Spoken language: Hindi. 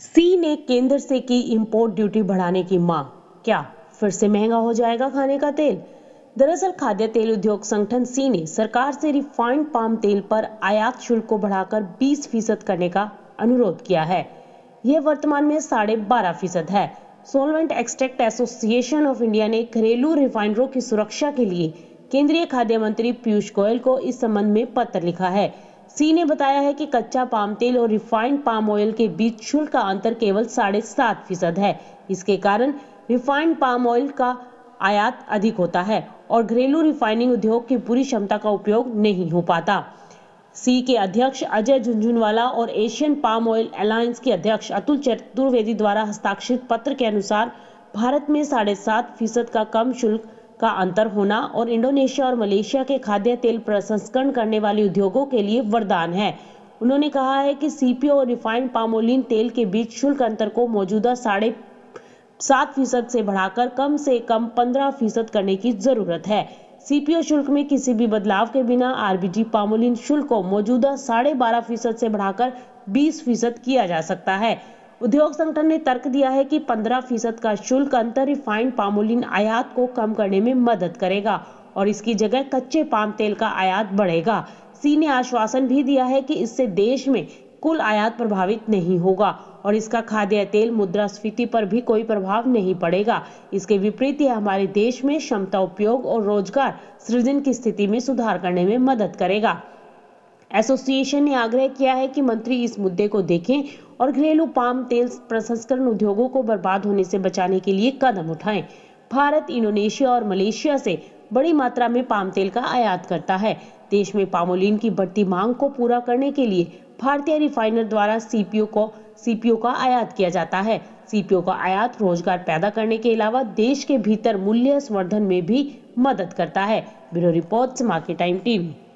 सी ने केंद्र से की इंपोर्ट ड्यूटी बढ़ाने की मांग क्या फिर से महंगा हो जाएगा खाने का तेल दरअसल खाद्य तेल उद्योग संगठन सी ने सरकार से रिफाइंड पाम तेल पर आयात शुल्क को बढ़ाकर 20 फीसद करने का अनुरोध किया है यह वर्तमान में साढ़े बारह फीसद है solvent extract association of India ने घरेलू रिफाइनरों की सुरक्षा के लिए केंद्रीय खाद्य मंत्री पीयूष गोयल को इस संबंध में पत्र लिखा है सी ने बताया है कि कच्चा पाम तेल और रिफाइंड पाम ऑयल के बीच शुल्क का अंतर केवल साढ़े सात फीसद है इसके कारण रिफाइंड पाम ऑयल का आयात अधिक होता है और घरेलू रिफाइनिंग उद्योग की पूरी क्षमता का उपयोग नहीं हो पाता सी के अध्यक्ष अजय झुंझुनवाला और एशियन पाम ऑयल अलायंस के अध्यक्ष अतुल चतुर्वेदी द्वारा हस्ताक्षरित पत्र के अनुसार भारत में साढ़े सात फीसद का कम शुल्क का अंतर होना और इंडोनेशिया और मलेशिया के खाद्य तेल प्रसंस्करण करने वाले उद्योगों के लिए वरदान है उन्होंने कहा है कि सीपीओ और रिफाइंड पामोलिन तेल के बीच शुल्क अंतर को मौजूदा साढ़े सात फीसद से बढ़ाकर कम से कम पंद्रह फीसद करने की जरूरत है सीपीओ शुल्क में किसी भी बदलाव के बिना आरबीटी पामोलिन शुल्क को मौजूदा साढ़े बारह फीसद से बढ़ाकर बीस फीसद किया जा सकता है उद्योग संगठन ने तर्क दिया है कि 15 फीसद का शुल्क अंतर रिफाइंड पामोलिन आयात को कम करने में मदद करेगा और इसकी जगह कच्चे पाम तेल का आयात बढ़ेगा सी ने आश्वासन भी दिया है कि इससे देश में कुल आयात प्रभावित नहीं होगा और इसका खाद्य तेल स्फीति पर भी कोई प्रभाव नहीं पड़ेगा इसके विपरीत यह हमारे देश में क्षमता उपयोग और रोजगार सृजन की स्थिति में सुधार करने में मदद करेगा एसोसिएशन ने आग्रह किया है कि मंत्री इस मुद्दे को देखें और घरेलू पाम तेल प्रसंस्करण उद्योगों को बर्बाद होने से बचाने के लिए कदम उठाएं भारत इंडोनेशिया और मलेशिया से बड़ी मात्रा में पाम तेल का आयात करता है देश में पामोलिन की बढ़ती मांग को पूरा करने के लिए भारतीय रिफाइनर द्वारा सीपीओ को सीपीओ का आयात किया जाता है सीपीओ का आयात रोजगार पैदा करने के अलावा देश के भीतर मूल्य संवर्धन में भी मदद करता है bureau report market time TV